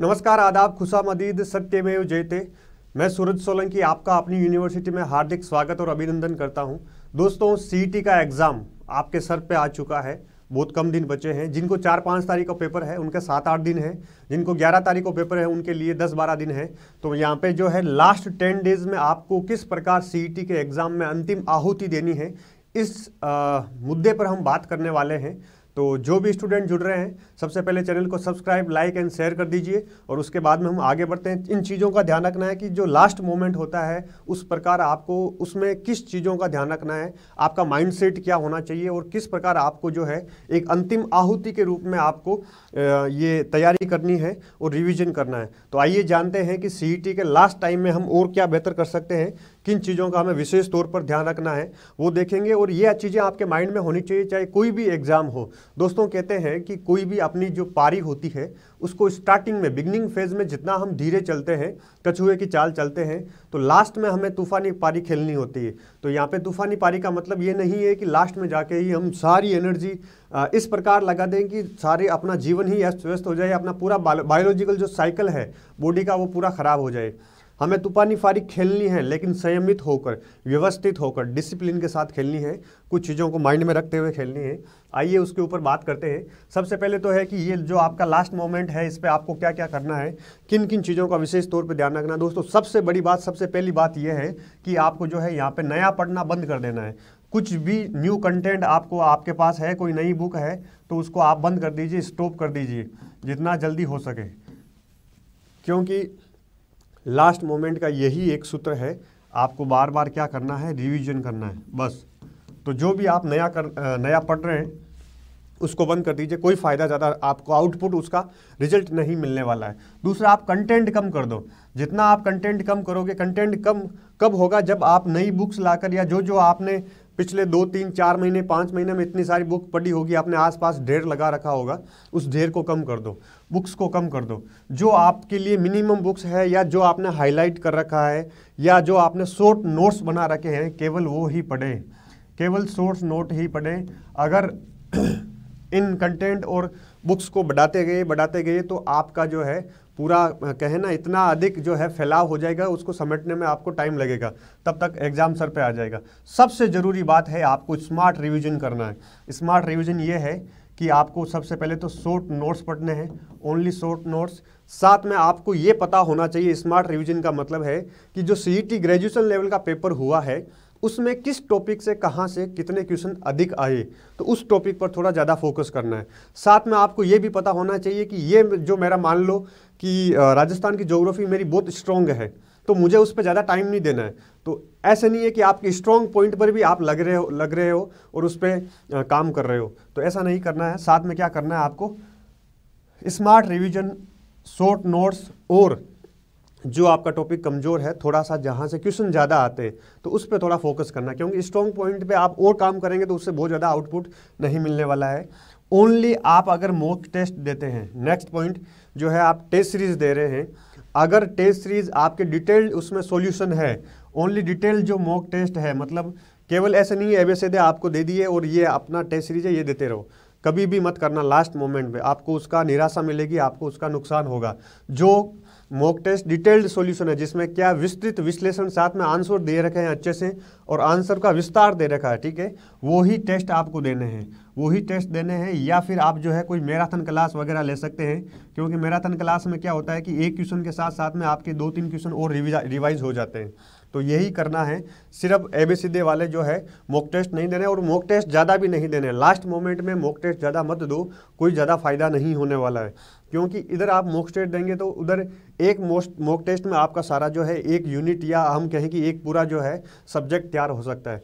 नमस्कार आदाब खुशा मदीद में जयते मैं सूरज सोलंकी आपका अपनी यूनिवर्सिटी में हार्दिक स्वागत और अभिनंदन करता हूं दोस्तों सीईटी e का एग्ज़ाम आपके सर पे आ चुका है बहुत कम दिन बचे हैं जिनको चार पाँच तारीख का पेपर है उनके सात आठ दिन है जिनको ग्यारह तारीख का पेपर है उनके लिए दस बारह दिन है तो यहाँ पे जो है लास्ट टेन डेज में आपको किस प्रकार सी e के एग्ज़ाम में अंतिम आहूति देनी है इस आ, मुद्दे पर हम बात करने वाले हैं तो जो भी स्टूडेंट जुड़ रहे हैं सबसे पहले चैनल को सब्सक्राइब लाइक एंड शेयर कर दीजिए और उसके बाद में हम आगे बढ़ते हैं इन चीज़ों का ध्यान रखना है कि जो लास्ट मोमेंट होता है उस प्रकार आपको उसमें किस चीज़ों का ध्यान रखना है आपका माइंडसेट क्या होना चाहिए और किस प्रकार आपको जो है एक अंतिम आहूति के रूप में आपको ये तैयारी करनी है और रिविज़न करना है तो आइए जानते हैं कि सी e के लास्ट टाइम में हम और क्या बेहतर कर सकते हैं किन चीज़ों का हमें विशेष तौर पर ध्यान रखना है वो देखेंगे और ये चीज़ें आपके माइंड में होनी चाहिए चाहे कोई भी एग्ज़ाम हो दोस्तों कहते हैं कि कोई भी अपनी जो पारी होती है उसको स्टार्टिंग में बिगनिंग फेज़ में जितना हम धीरे चलते हैं कछुए की चाल चलते हैं तो लास्ट में हमें तूफ़ानी पारी खेलनी होती है तो यहाँ पर तूफ़ानी पारी का मतलब ये नहीं है कि लास्ट में जाके ही हम सारी एनर्जी इस प्रकार लगा दें कि सारे अपना जीवन ही अस्त व्यस्त हो जाए अपना पूरा बायोलॉजिकल जो साइकिल है बॉडी का वो पूरा ख़राब हो जाए हमें तूफानी फारी खेलनी है लेकिन संयमित होकर व्यवस्थित होकर डिसिप्लिन के साथ खेलनी है कुछ चीज़ों को माइंड में रखते हुए खेलनी है आइए उसके ऊपर बात करते हैं सबसे पहले तो है कि ये जो आपका लास्ट मोमेंट है इस पर आपको क्या क्या करना है किन किन चीज़ों का विशेष तौर पर ध्यान रखना दोस्तों सबसे बड़ी बात सबसे पहली बात यह है कि आपको जो है यहाँ पर नया पढ़ना बंद कर देना है कुछ भी न्यू कंटेंट आपको आपके पास है कोई नई बुक है तो उसको आप बंद कर दीजिए स्टॉप कर दीजिए जितना जल्दी हो सके क्योंकि लास्ट मोमेंट का यही एक सूत्र है आपको बार बार क्या करना है रिवीजन करना है बस तो जो भी आप नया कर नया पढ़ रहे हैं उसको बंद कर दीजिए कोई फ़ायदा ज़्यादा आपको आउटपुट उसका रिजल्ट नहीं मिलने वाला है दूसरा आप कंटेंट कम कर दो जितना आप कंटेंट कम करोगे कंटेंट कम कब होगा जब आप नई बुक्स लाकर या जो जो आपने पिछले दो तीन चार महीने पाँच महीने में इतनी सारी बुक पढ़ी होगी आपने आसपास ढेर लगा रखा होगा उस ढेर को कम कर दो बुक्स को कम कर दो जो आपके लिए मिनिमम बुक्स है या जो आपने हाईलाइट कर रखा है या जो आपने शॉर्ट नोट्स बना रखे हैं केवल वो ही पढ़ें केवल शॉर्ट नोट ही पढ़ें अगर इन कंटेंट और बुक्स को बढ़ाते गए बढ़ाते गए तो आपका जो है पूरा कहे ना इतना अधिक जो है फैलाव हो जाएगा उसको समेटने में आपको टाइम लगेगा तब तक एग्जाम सर पे आ जाएगा सबसे ज़रूरी बात है आपको स्मार्ट रिवीजन करना है स्मार्ट रिवीजन ये है कि आपको सबसे पहले तो शॉर्ट नोट्स पढ़ने हैं ओनली शॉर्ट नोट्स साथ में आपको ये पता होना चाहिए स्मार्ट रिविजन का मतलब है कि जो सी ग्रेजुएशन लेवल का पेपर हुआ है उसमें किस टॉपिक से कहाँ से कितने क्वेश्चन अधिक आए तो उस टॉपिक पर थोड़ा ज़्यादा फोकस करना है साथ में आपको ये भी पता होना चाहिए कि ये जो मेरा मान लो कि राजस्थान की जोग्राफी मेरी बहुत स्ट्रॉन्ग है तो मुझे उस पर ज़्यादा टाइम नहीं देना है तो ऐसे नहीं है कि आपके स्ट्रॉन्ग पॉइंट पर भी आप लग रहे हो लग रहे हो और उस पर काम कर रहे हो तो ऐसा नहीं करना है साथ में क्या करना है आपको स्मार्ट रिविजन शॉर्ट नोट्स और जो आपका टॉपिक कमज़ोर है थोड़ा सा जहाँ से क्वेश्चन ज़्यादा आते हैं तो उस पर थोड़ा फोकस करना क्योंकि स्ट्रॉन्ग पॉइंट पे आप और काम करेंगे तो उससे बहुत ज़्यादा आउटपुट नहीं मिलने वाला है ओनली आप अगर मोक टेस्ट देते हैं नेक्स्ट पॉइंट जो है आप टेस्ट सीरीज़ दे रहे हैं अगर टेस्ट सीरीज़ आपके डिटेल्ड उसमें सोल्यूशन है ओनली डिटेल्ड जो मोक टेस्ट है मतलब केवल ऐसे नहीं है एवे दे आपको दे दिए और ये अपना टेस्ट सीरीज है ये देते रहो कभी भी मत करना लास्ट मोमेंट में आपको उसका निराशा मिलेगी आपको उसका नुकसान होगा जो मॉक टेस्ट डिटेल्ड सॉल्यूशन है जिसमें क्या विस्तृत विश्लेषण साथ में आंसर दे रखे हैं अच्छे से और आंसर का विस्तार दे रखा है ठीक है वही टेस्ट आपको देने हैं वही टेस्ट देने हैं या फिर आप जो है कोई मैराथन क्लास वगैरह ले सकते हैं क्योंकि मैराथन क्लास में क्या होता है कि एक क्वेश्चन के साथ साथ में आपके दो तीन क्वेश्चन और रिवाइज हो जाते हैं तो यही करना है सिर्फ ए बी सीधे वाले जो है मॉक टेस्ट नहीं देने और मॉक टेस्ट ज़्यादा भी नहीं देने लास्ट मोमेंट में मॉक टेस्ट ज़्यादा मत दो कोई ज़्यादा फ़ायदा नहीं होने वाला है क्योंकि इधर आप मॉक टेस्ट देंगे तो उधर एक मोस्ट मॉक टेस्ट में आपका सारा जो है एक यूनिट या हम कहें कि एक पूरा जो है सब्जेक्ट तैयार हो सकता है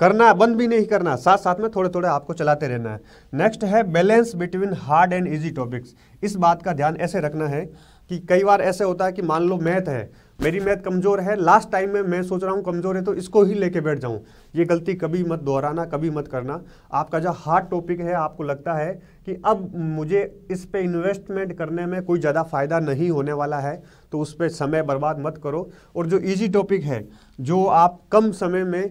करना बंद भी नहीं करना साथ साथ में थोड़े थोड़े आपको चलाते रहना है नेक्स्ट है balance between hard and easy topics इस बात का ध्यान ऐसे रखना है कि कई बार ऐसे होता है कि मान लो मैथ है मेरी मैथ कमज़ोर है लास्ट टाइम में मैं सोच रहा हूँ कमज़ोर है तो इसको ही लेके बैठ जाऊँ ये गलती कभी मत दोहराना कभी मत करना आपका जो हार्ड टॉपिक है आपको लगता है कि अब मुझे इस पे इन्वेस्टमेंट करने में कोई ज़्यादा फ़ायदा नहीं होने वाला है तो उस पर समय बर्बाद मत करो और जो ईजी टॉपिक है जो आप कम समय में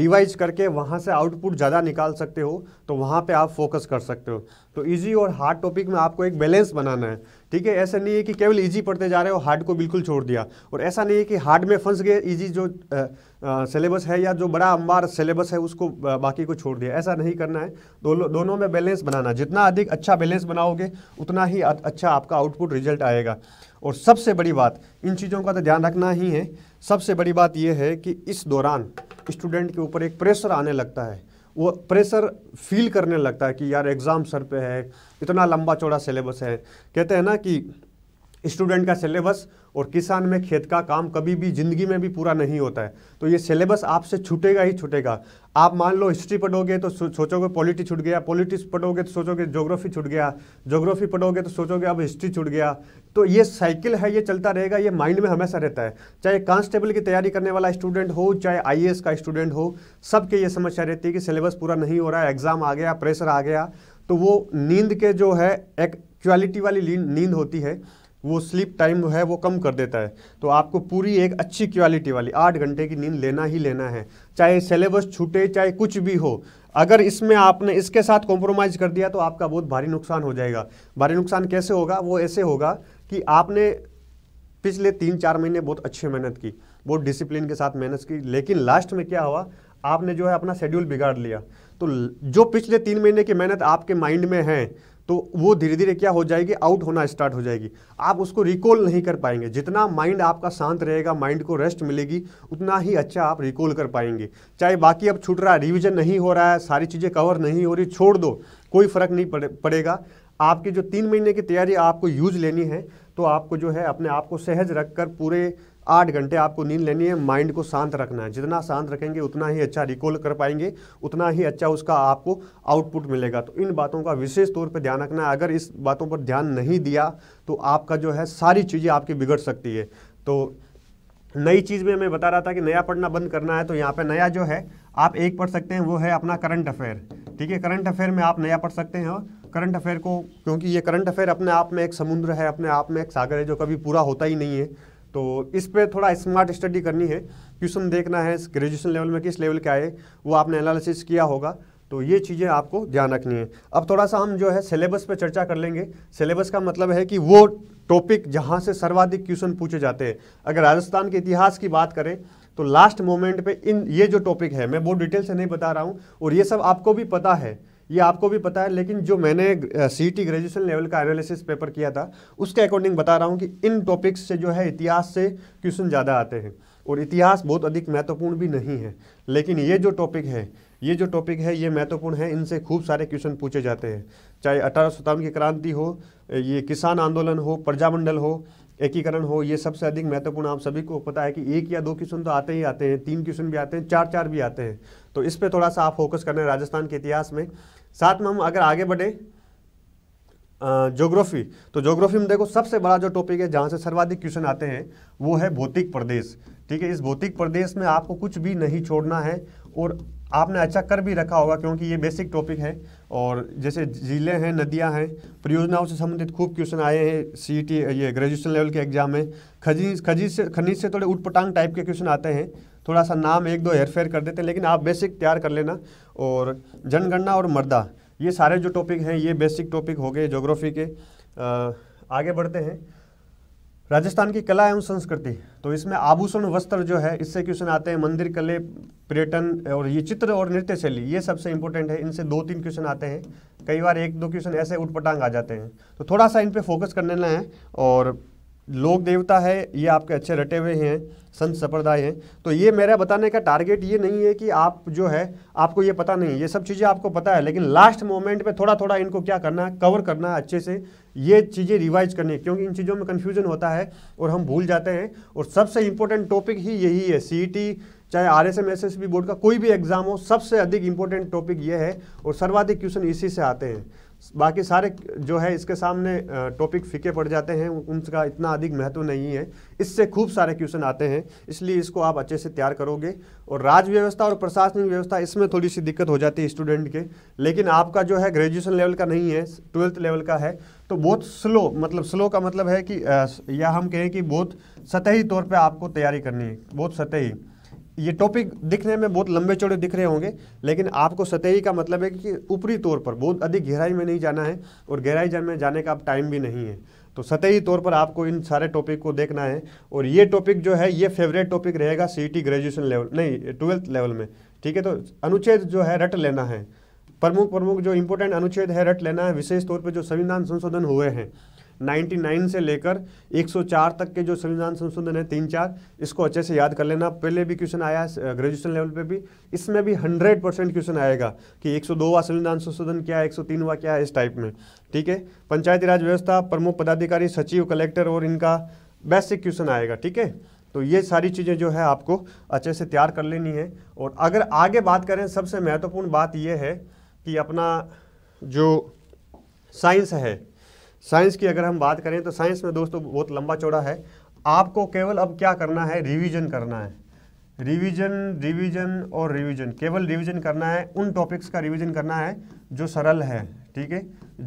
रिवाइज करके वहाँ से आउटपुट ज़्यादा निकाल सकते हो तो वहाँ पे आप फोकस कर सकते हो तो इजी और हार्ड टॉपिक में आपको एक बैलेंस बनाना है ठीक है ऐसा नहीं है कि केवल ईजी पढ़ते जा रहे हो हार्ड को बिल्कुल छोड़ दिया और ऐसा नहीं है कि हार्ड में फंस गए ईजी जो सिलेबस है या जो बड़ा अंबार सिलेबस है उसको आ, बाकी को छोड़ दिया ऐसा नहीं करना है दोनों दोनों में बैलेंस बनाना जितना अधिक अच्छा बैलेंस बनाओगे उतना ही अच्छा आपका आउटपुट रिजल्ट आएगा और सबसे बड़ी बात इन चीज़ों का तो ध्यान रखना ही है सबसे बड़ी बात यह है कि इस दौरान स्टूडेंट के ऊपर एक प्रेशर आने लगता है वो प्रेशर फील करने लगता है कि यार एग्ज़ाम सर पे है इतना लंबा चौड़ा सिलेबस है कहते हैं ना कि स्टूडेंट का सिलेबस और किसान में खेत का काम कभी भी ज़िंदगी में भी पूरा नहीं होता है तो ये सिलेबस आपसे छूटेगा ही छूटेगा आप मान लो हिस्ट्री पढ़ोगे तो सोचोगे पॉलिटिक्स छूट गया पॉलिटिक्स पढ़ोगे तो सोचोगे जोग्राफी छूट गया जोग्राफी पढ़ोगे तो सोचोगे अब हिस्ट्री छूट गया तो ये साइकिल है ये चलता रहेगा ये माइंड में हमेशा रहता है चाहे कांस्टेबल की तैयारी करने वाला स्टूडेंट हो चाहे आई का स्टूडेंट हो सबके ये समस्या रहती है कि सिलेबस पूरा नहीं हो रहा है एग्ज़ाम आ गया प्रेशर आ गया तो वो नींद के जो है एक क्वालिटी वाली नींद होती है वो स्लीप टाइम है वो कम कर देता है तो आपको पूरी एक अच्छी क्वालिटी वाली आठ घंटे की नींद लेना ही लेना है चाहे सिलेबस छूटे चाहे कुछ भी हो अगर इसमें आपने इसके साथ कॉम्प्रोमाइज़ कर दिया तो आपका बहुत भारी नुकसान हो जाएगा भारी नुकसान कैसे होगा वो ऐसे होगा कि आपने पिछले तीन चार महीने बहुत अच्छी मेहनत की बहुत डिसिप्लिन के साथ मेहनत की लेकिन लास्ट में क्या हुआ आपने जो है अपना शेड्यूल बिगाड़ लिया तो जो पिछले तीन महीने की मेहनत आपके माइंड में है तो वो धीरे धीरे क्या हो जाएगी आउट होना स्टार्ट हो जाएगी आप उसको रिकॉल नहीं कर पाएंगे जितना माइंड आपका शांत रहेगा माइंड को रेस्ट मिलेगी उतना ही अच्छा आप रिकॉल कर पाएंगे चाहे बाकी अब छूट रहा है रिविजन नहीं हो रहा है सारी चीज़ें कवर नहीं हो रही छोड़ दो कोई फ़र्क नहीं पड़े, पड़ेगा आपकी जो तीन महीने की तैयारी आपको यूज लेनी है तो आपको जो है अपने आप को सहज रख कर पूरे आठ घंटे आपको नींद लेनी है माइंड को शांत रखना है जितना शांत रखेंगे उतना ही अच्छा रिकॉल कर पाएंगे उतना ही अच्छा उसका आपको आउटपुट मिलेगा तो इन बातों का विशेष तौर पर ध्यान रखना है अगर इस बातों पर ध्यान नहीं दिया तो आपका जो है सारी चीज़ें आपकी बिगड़ सकती है तो नई चीज़ में मैं बता रहा था कि नया पढ़ना बंद करना है तो यहाँ पर नया जो है आप एक पढ़ सकते हैं वो है अपना करंट अफेयर ठीक है करंट अफेयर में आप नया पढ़ सकते हैं करंट अफेयर को क्योंकि ये करंट अफेयर अपने आप में एक समुद्र है अपने आप में एक सागर है जो कभी पूरा होता ही नहीं है तो इस पर थोड़ा स्मार्ट स्टडी करनी है क्वेश्चन देखना है ग्रेजुएशन लेवल में किस लेवल के आए वो आपने एनालिसिस किया होगा तो ये चीज़ें आपको ध्यान रखनी है अब थोड़ा सा हम जो है सिलेबस पे चर्चा कर लेंगे सिलेबस का मतलब है कि वो टॉपिक जहाँ से सर्वाधिक क्वेश्चन पूछे जाते हैं अगर राजस्थान के इतिहास की बात करें तो लास्ट मोमेंट पे इन ये जो टॉपिक है मैं बहुत डिटेल से नहीं बता रहा हूँ और ये सब आपको भी पता है ये आपको भी पता है लेकिन जो मैंने सी टी ग्रेजुएशन लेवल का एनालिसिस पेपर किया था उसके अकॉर्डिंग बता रहा हूँ कि इन टॉपिक्स से जो है इतिहास से क्वेश्चन ज़्यादा आते हैं और इतिहास बहुत अधिक महत्वपूर्ण भी नहीं है लेकिन ये जो टॉपिक है ये जो टॉपिक है ये महत्वपूर्ण है इनसे खूब सारे क्वेश्चन पूछे जाते हैं चाहे अठारह की क्रांति हो ये किसान आंदोलन हो प्रजामंडल हो एकीकरण हो ये सबसे अधिक महत्वपूर्ण आप सभी को पता है कि एक या दो क्वेश्चन तो आते ही आते हैं तीन क्वेश्चन भी आते हैं चार चार भी आते हैं तो इस पर थोड़ा सा आप फोकस करना है राजस्थान के इतिहास में साथ में हम अगर आगे बढ़े जोग्राफी तो ज्योग्राफी में देखो सबसे बड़ा जो टॉपिक है जहाँ से सर्वाधिक क्वेश्चन आते हैं वो है भौतिक प्रदेश ठीक है इस भौतिक प्रदेश में आपको कुछ भी नहीं छोड़ना है और आपने अच्छा कर भी रखा होगा क्योंकि ये बेसिक टॉपिक है और जैसे ज़िले हैं नदियाँ हैं परियोजनाओं से संबंधित खूब क्वेश्चन आए हैं सी e ये ग्रेजुएशन लेवल के एग्जाम में खजीज खजीज से खनिज से थोड़े उटपटांग टाइप के क्वेश्चन आते हैं थोड़ा सा नाम एक दो हेरफेर कर देते हैं लेकिन आप बेसिक तैयार कर लेना और जनगणना और मर्दा ये सारे जो टॉपिक हैं ये बेसिक टॉपिक हो गए जोग्राफी के आ, आगे बढ़ते हैं राजस्थान की कला एवं संस्कृति तो इसमें आभूषण वस्त्र जो है इससे क्वेश्चन आते हैं मंदिर कले पर्यटन और ये चित्र और नृत्य शैली ये सबसे इंपॉर्टेंट है इनसे दो तीन क्वेश्चन आते हैं कई बार एक दो क्वेश्चन ऐसे उठपटांग आ जाते हैं तो थोड़ा सा इन पर फोकस करने लें है और लोक देवता है ये आपके अच्छे रटे हुए हैं संत संप्रदाय हैं तो ये मेरा बताने का टारगेट ये नहीं है कि आप जो है आपको ये पता नहीं ये सब चीज़ें आपको पता है लेकिन लास्ट मोमेंट पे थोड़ा थोड़ा इनको क्या करना है कवर करना है अच्छे से ये चीज़ें रिवाइज करनी है क्योंकि इन चीज़ों में कन्फ्यूजन होता है और हम भूल जाते हैं और सबसे इंपॉर्टेंट टॉपिक ही यही है सी e चाहे R S M S S B board का कोई भी एग्ज़ाम हो सबसे अधिक इंपॉर्टेंट टॉपिक ये है और सर्वाधिक क्वेश्चन इसी से आते हैं बाकी सारे जो है इसके सामने टॉपिक फीके पड़ जाते हैं उनका इतना अधिक महत्व नहीं है इससे खूब सारे क्वेश्चन आते हैं इसलिए इसको आप अच्छे से तैयार करोगे और राज्य व्यवस्था और प्रशासनिक व्यवस्था इसमें थोड़ी सी दिक्कत हो जाती है स्टूडेंट के लेकिन आपका जो है ग्रेजुएशन लेवल का नहीं है ट्वेल्थ लेवल का है तो बहुत स्लो मतलब स्लो का मतलब है कि या हम कहें कि बहुत सतही तौर पर आपको तैयारी करनी है बहुत सतही ये टॉपिक दिखने में बहुत लंबे चौड़े दिख रहे होंगे लेकिन आपको सतही का मतलब है कि ऊपरी तौर पर बहुत अधिक गहराई में नहीं जाना है और गहराई में जाने का आप टाइम भी नहीं है तो सतही तौर पर आपको इन सारे टॉपिक को देखना है और ये टॉपिक जो है ये फेवरेट टॉपिक रहेगा सी ग्रेजुएशन लेवल नहीं ट्वेल्थ लेवल में ठीक है तो अनुच्छेद जो है रट लेना है प्रमुख प्रमुख जो इंपॉर्टेंट अनुच्छेद है रट लेना है विशेष तौर पर जो संविधान संशोधन हुए हैं 99 से लेकर 104 तक के जो संविधान संशोधन है तीन चार इसको अच्छे से याद कर लेना पहले भी क्वेश्चन आया ग्रेजुएशन लेवल पे भी इसमें भी 100 परसेंट क्वेश्चन आएगा कि वा संविधान संशोधन क्या है वा क्या है इस टाइप में ठीक है पंचायती राज व्यवस्था प्रमुख पदाधिकारी सचिव कलेक्टर और इनका बेसिक क्वेश्चन आएगा ठीक है तो ये सारी चीज़ें जो है आपको अच्छे से तैयार कर लेनी है और अगर आगे बात करें सबसे महत्वपूर्ण बात यह है कि अपना जो साइंस है साइंस की अगर हम बात करें तो साइंस में दोस्तों बहुत लंबा चौड़ा है आपको केवल अब क्या करना है रिवीजन करना है रिवीजन रिवीजन और रिवीजन केवल रिवीजन करना है उन टॉपिक्स का रिवीजन करना है जो सरल है ठीक है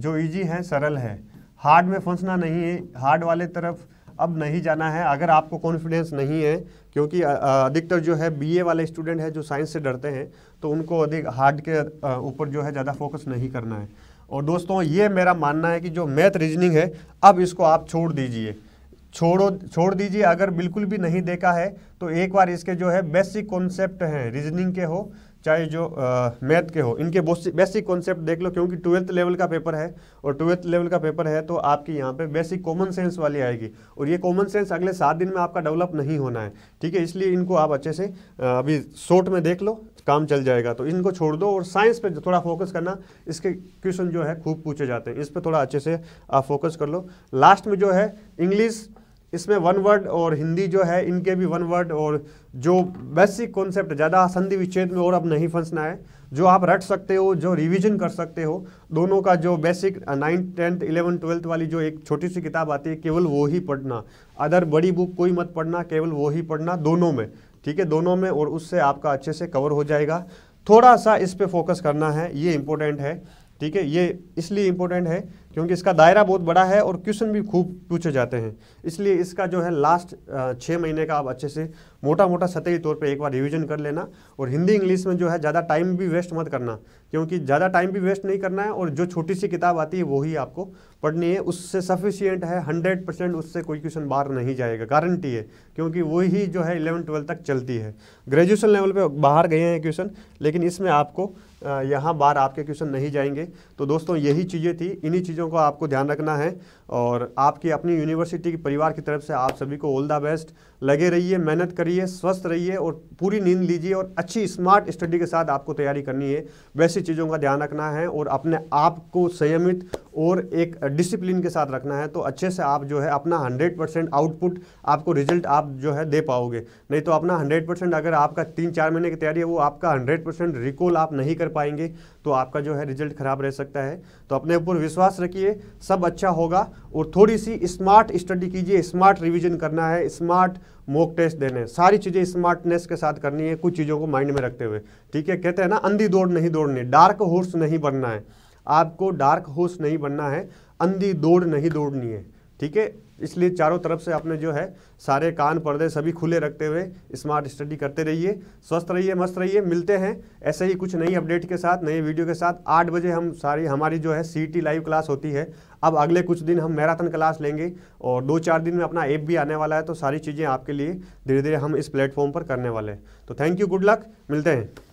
जो इजी है सरल है हार्ड में फंसना नहीं है हार्ड वाले तरफ अब नहीं जाना है अगर आपको कॉन्फिडेंस नहीं है क्योंकि अधिकतर जो है बीए वाले स्टूडेंट है जो साइंस से डरते हैं तो उनको अधिक हार्ड के ऊपर जो है ज़्यादा फोकस नहीं करना है और दोस्तों ये मेरा मानना है कि जो मैथ रीजनिंग है अब इसको आप छोड़ दीजिए छोड़ो छोड़ दीजिए अगर बिल्कुल भी नहीं देखा है तो एक बार इसके जो है बेसिक कॉन्सेप्ट हैं रीजनिंग के हो चाहे जो मैथ के हो इनके बेसिक कॉन्सेप्ट देख लो क्योंकि ट्वेल्थ लेवल का पेपर है और ट्वेल्थ लेवल का पेपर है तो आपके यहाँ पे बेसिक कॉमन सेंस वाली आएगी और ये कॉमन सेंस अगले सात दिन में आपका डेवलप नहीं होना है ठीक है इसलिए इनको आप अच्छे से अभी शॉर्ट में देख लो काम चल जाएगा तो इनको छोड़ दो और साइंस पर थोड़ा फोकस करना इसके क्वेश्चन जो है खूब पूछे जाते हैं इस पर थोड़ा अच्छे से आप फोकस कर लो लास्ट में जो है इंग्लिश इसमें वन वर्ड और हिंदी जो है इनके भी वन वर्ड और जो बेसिक कॉन्सेप्ट ज़्यादा संधि विच्छेद में और अब नहीं फंसना है जो आप रट सकते हो जो रिवीजन कर सकते हो दोनों का जो basic ninth tenth eleven twelfth वाली जो एक छोटी सी किताब आती है केवल वो ही पढ़ना अदर बड़ी बुक कोई मत पढ़ना केवल वो ही पढ़ना दोनों में ठीक है दोनों में और उससे आपका अच्छे से कवर हो जाएगा थोड़ा सा इस पर फोकस करना है ये इम्पोर्टेंट है ठीक है ये इसलिए इम्पोर्टेंट है क्योंकि इसका दायरा बहुत बड़ा है और क्वेश्चन भी खूब पूछे जाते हैं इसलिए इसका जो है लास्ट छः महीने का आप अच्छे से मोटा मोटा सतही तौर पे एक बार रिवीजन कर लेना और हिंदी इंग्लिश में जो है ज़्यादा टाइम भी वेस्ट मत करना क्योंकि ज़्यादा टाइम भी वेस्ट नहीं करना है और जो छोटी सी किताब आती है वही आपको पढ़नी है उससे सफिशियंट है हंड्रेड परसेंट उससे कोई क्वेश्चन बाहर नहीं जाएगा गारंटी है क्योंकि वही जो है इलेवन ट्वेल्थ तक चलती है ग्रेजुएशन लेवल पर बाहर गए हैं क्वेश्चन लेकिन इसमें आपको यहाँ बार आपके क्वेश्चन नहीं जाएंगे तो दोस्तों यही चीज़ें थी इन्हीं चीज़ों चीज़ों को आपको ध्यान रखना है और आपकी अपनी यूनिवर्सिटी के परिवार की तरफ से आप सभी को ऑल द बेस्ट लगे रहिए मेहनत करिए स्वस्थ रहिए और पूरी नींद लीजिए और अच्छी स्मार्ट स्टडी के साथ आपको तैयारी करनी है वैसी चीज़ों का ध्यान रखना है और अपने आप को संयमित और एक डिसिप्लिन के साथ रखना है तो अच्छे से आप जो है अपना हंड्रेड परसेंट आउटपुट आपको रिजल्ट आप जो है दे पाओगे नहीं तो अपना हंड्रेड परसेंट अगर आपका तीन चार महीने की तैयारी है वो आपका हंड्रेड परसेंट रिकॉल आप नहीं कर पाएंगे तो आपका जो है रिजल्ट खराब रह सकता है तो अपने ऊपर विश्वास रखिए किए सब अच्छा होगा और थोड़ी सी स्मार्ट स्टडी कीजिए स्मार्ट रिवीजन करना है स्मार्ट मॉक टेस्ट देने सारी चीज़ें स्मार्टनेस के साथ करनी है कुछ चीज़ों को माइंड में रखते हुए ठीक है कहते हैं ना अंधी दौड़ नहीं दौड़नी डार्क हॉर्स नहीं बनना है आपको डार्क हॉर्स नहीं बनना है अंधी दौड़ नहीं दौड़नी है ठीक है इसलिए चारों तरफ से आपने जो है सारे कान पर्दे सभी खुले रखते हुए स्मार्ट स्टडी करते रहिए स्वस्थ रहिए मस्त रहिए मिलते हैं ऐसे ही कुछ नई अपडेट के साथ नए वीडियो के साथ आठ बजे हम सारी हमारी जो है सी लाइव क्लास होती है अब अगले कुछ दिन हम मैराथन क्लास लेंगे और दो चार दिन में अपना ऐप भी आने वाला है तो सारी चीज़ें आपके लिए धीरे धीरे हम इस प्लेटफॉर्म पर करने वाले हैं तो थैंक यू गुड लक मिलते हैं